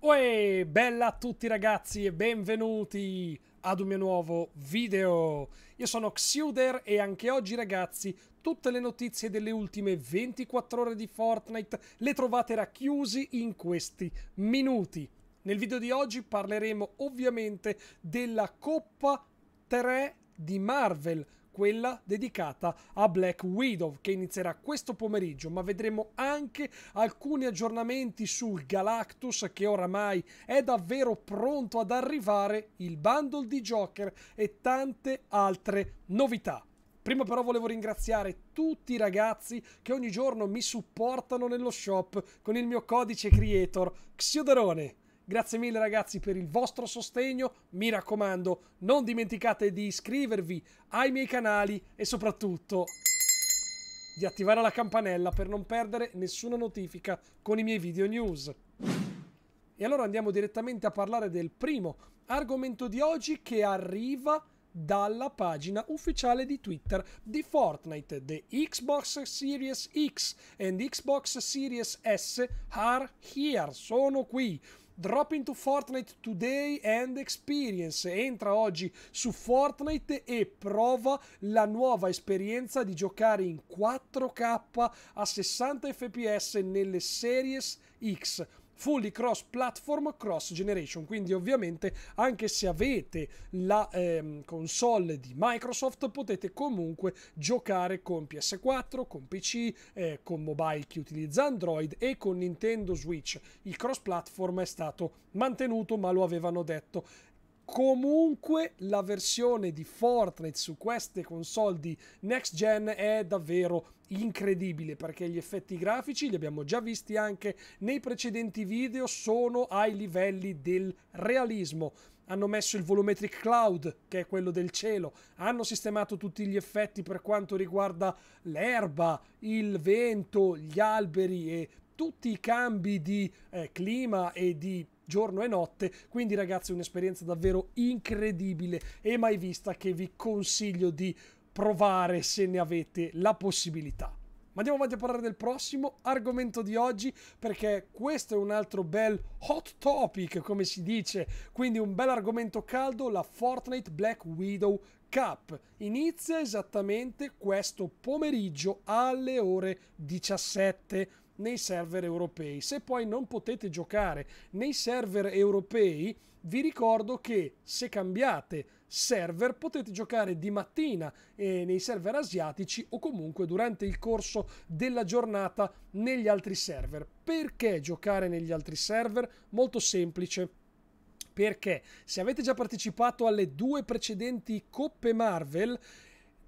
Uè, bella a tutti ragazzi e benvenuti ad un mio nuovo video. Io sono Xuder e anche oggi ragazzi tutte le notizie delle ultime 24 ore di Fortnite le trovate racchiusi in questi minuti. Nel video di oggi parleremo ovviamente della Coppa 3 di Marvel, quella dedicata a Black Widow che inizierà questo pomeriggio, ma vedremo anche alcuni aggiornamenti sul Galactus che oramai è davvero pronto ad arrivare, il bundle di Joker e tante altre novità. Prima però volevo ringraziare tutti i ragazzi che ogni giorno mi supportano nello shop con il mio codice creator Xioderone. Grazie mille ragazzi per il vostro sostegno, mi raccomando non dimenticate di iscrivervi ai miei canali e soprattutto di attivare la campanella per non perdere nessuna notifica con i miei video news. E allora andiamo direttamente a parlare del primo argomento di oggi che arriva dalla pagina ufficiale di Twitter di Fortnite. The Xbox Series X and Xbox Series S are here, sono qui. Drop into Fortnite today and experience. Entra oggi su Fortnite e prova la nuova esperienza di giocare in 4K a 60 fps nelle Series X fully cross platform, cross generation. Quindi ovviamente anche se avete la ehm, console di Microsoft potete comunque giocare con PS4, con PC, eh, con mobile che utilizza Android e con Nintendo Switch. Il cross platform è stato mantenuto ma lo avevano detto comunque la versione di Fortnite su queste console di next gen è davvero incredibile perché gli effetti grafici li abbiamo già visti anche nei precedenti video sono ai livelli del realismo hanno messo il volumetric cloud, che è quello del cielo, hanno sistemato tutti gli effetti per quanto riguarda l'erba, il vento, gli alberi e tutti i cambi di eh, clima e di giorno e notte. Quindi ragazzi un'esperienza davvero incredibile e mai vista che vi consiglio di provare se ne avete la possibilità. Ma andiamo avanti a parlare del prossimo argomento di oggi perché questo è un altro bel hot topic, come si dice, quindi un bel argomento caldo, la Fortnite Black Widow Cup. Inizia esattamente questo pomeriggio alle ore 17 nei server europei. Se poi non potete giocare nei server europei, vi ricordo che se cambiate server potete giocare di mattina eh, nei server asiatici o comunque durante il corso della giornata negli altri server. Perché giocare negli altri server? Molto semplice perché se avete già partecipato alle due precedenti coppe Marvel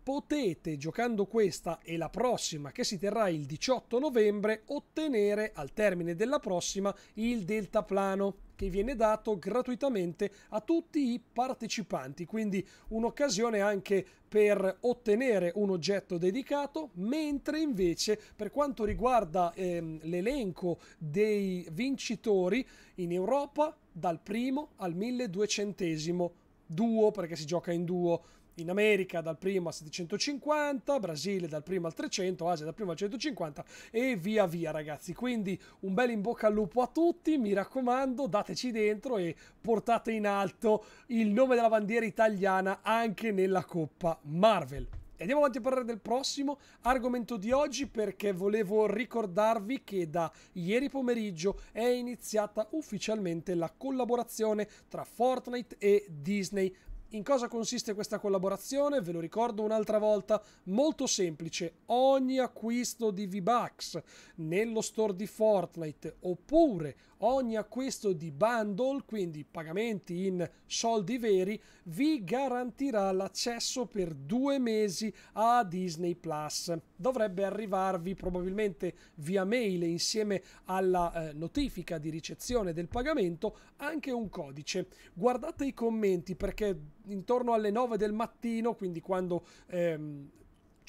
potete, giocando questa e la prossima che si terrà il 18 novembre, ottenere al termine della prossima il deltaplano che viene dato gratuitamente a tutti i partecipanti, quindi un'occasione anche per ottenere un oggetto dedicato, mentre invece per quanto riguarda ehm, l'elenco dei vincitori in Europa dal primo al milleduecentesimo duo perché si gioca in duo in America dal primo al 750, Brasile dal primo al 300, Asia dal primo al 150 e via via ragazzi. Quindi un bel in bocca al lupo a tutti, mi raccomando dateci dentro e portate in alto il nome della bandiera italiana anche nella Coppa Marvel. E andiamo avanti a parlare del prossimo argomento di oggi perché volevo ricordarvi che da ieri pomeriggio è iniziata ufficialmente la collaborazione tra Fortnite e Disney in cosa consiste questa collaborazione? Ve lo ricordo un'altra volta, molto semplice, ogni acquisto di V-Bucks nello store di Fortnite oppure ogni acquisto di bundle, quindi pagamenti in soldi veri, vi garantirà l'accesso per due mesi a Disney Plus. Dovrebbe arrivarvi probabilmente via mail insieme alla eh, notifica di ricezione del pagamento anche un codice. Guardate i commenti perché intorno alle 9 del mattino, quindi quando ehm,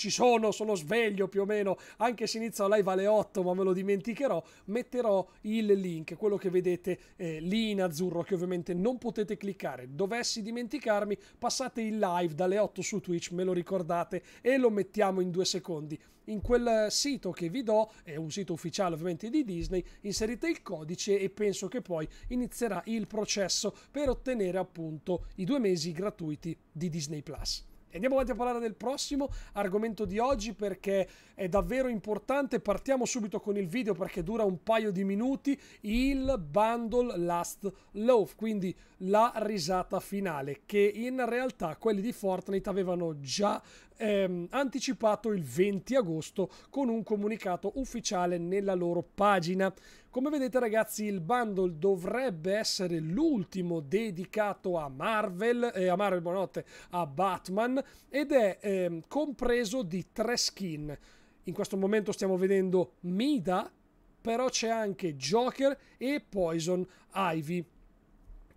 ci sono, sono sveglio più o meno, anche se inizio live alle 8 ma me lo dimenticherò, metterò il link, quello che vedete eh, lì in azzurro che ovviamente non potete cliccare. Dovessi dimenticarmi, passate il live dalle 8 su Twitch, me lo ricordate e lo mettiamo in due secondi. In quel sito che vi do, è un sito ufficiale ovviamente di Disney, inserite il codice e penso che poi inizierà il processo per ottenere appunto i due mesi gratuiti di Disney Plus. Andiamo avanti a parlare del prossimo argomento di oggi perché è davvero importante. Partiamo subito con il video perché dura un paio di minuti. Il bundle Last Loaf, quindi la risata finale che in realtà quelli di Fortnite avevano già ehm, anticipato il 20 agosto con un comunicato ufficiale nella loro pagina. Come vedete ragazzi il bundle dovrebbe essere l'ultimo dedicato a Marvel, eh, a Marvel buonanotte, a Batman ed è eh, compreso di tre skin. In questo momento stiamo vedendo Mida, però c'è anche Joker e Poison Ivy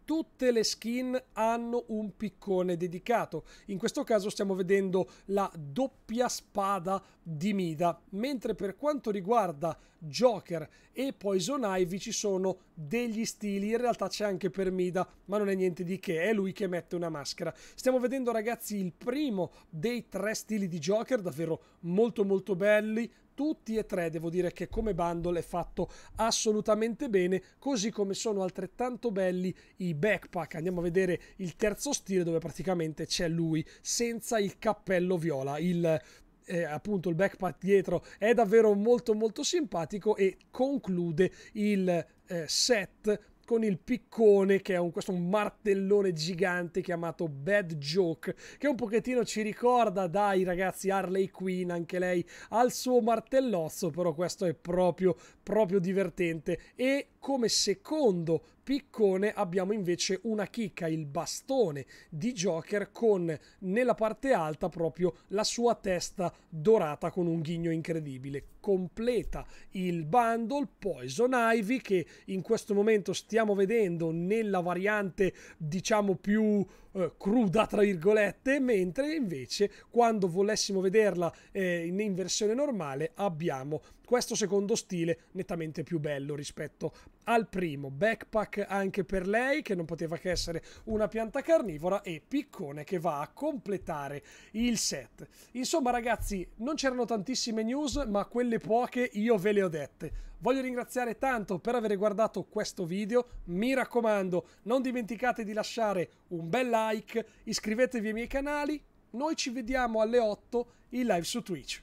tutte le skin hanno un piccone dedicato. In questo caso stiamo vedendo la doppia spada di Mida, mentre per quanto riguarda Joker e Poison Ivy ci sono degli stili, in realtà c'è anche per Mida, ma non è niente di che, è lui che mette una maschera. Stiamo vedendo ragazzi il primo dei tre stili di Joker, davvero molto molto belli, tutti e tre devo dire che come bundle è fatto assolutamente bene così come sono altrettanto belli i backpack andiamo a vedere il terzo stile dove praticamente c'è lui senza il cappello viola il eh, appunto il backpack dietro è davvero molto molto simpatico e conclude il eh, set con il piccone che è un, questo un martellone gigante chiamato Bad Joke che un pochettino ci ricorda dai ragazzi Harley Quinn anche lei al suo martellozzo però questo è proprio proprio divertente. E come secondo piccone abbiamo invece una chicca, il bastone di Joker con nella parte alta proprio la sua testa dorata con un ghigno incredibile. Completa il bundle Poison Ivy che in questo momento stiamo vedendo nella variante diciamo più eh, cruda, tra virgolette, mentre invece quando volessimo vederla eh, in, in versione normale abbiamo questo secondo stile nettamente più bello rispetto al primo. Backpack anche per lei, che non poteva che essere una pianta carnivora, e piccone che va a completare il set. Insomma, ragazzi, non c'erano tantissime news, ma quelle poche io ve le ho dette. Voglio ringraziare tanto per aver guardato questo video, mi raccomando non dimenticate di lasciare un bel like, iscrivetevi ai miei canali, noi ci vediamo alle 8 in live su Twitch.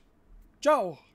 Ciao!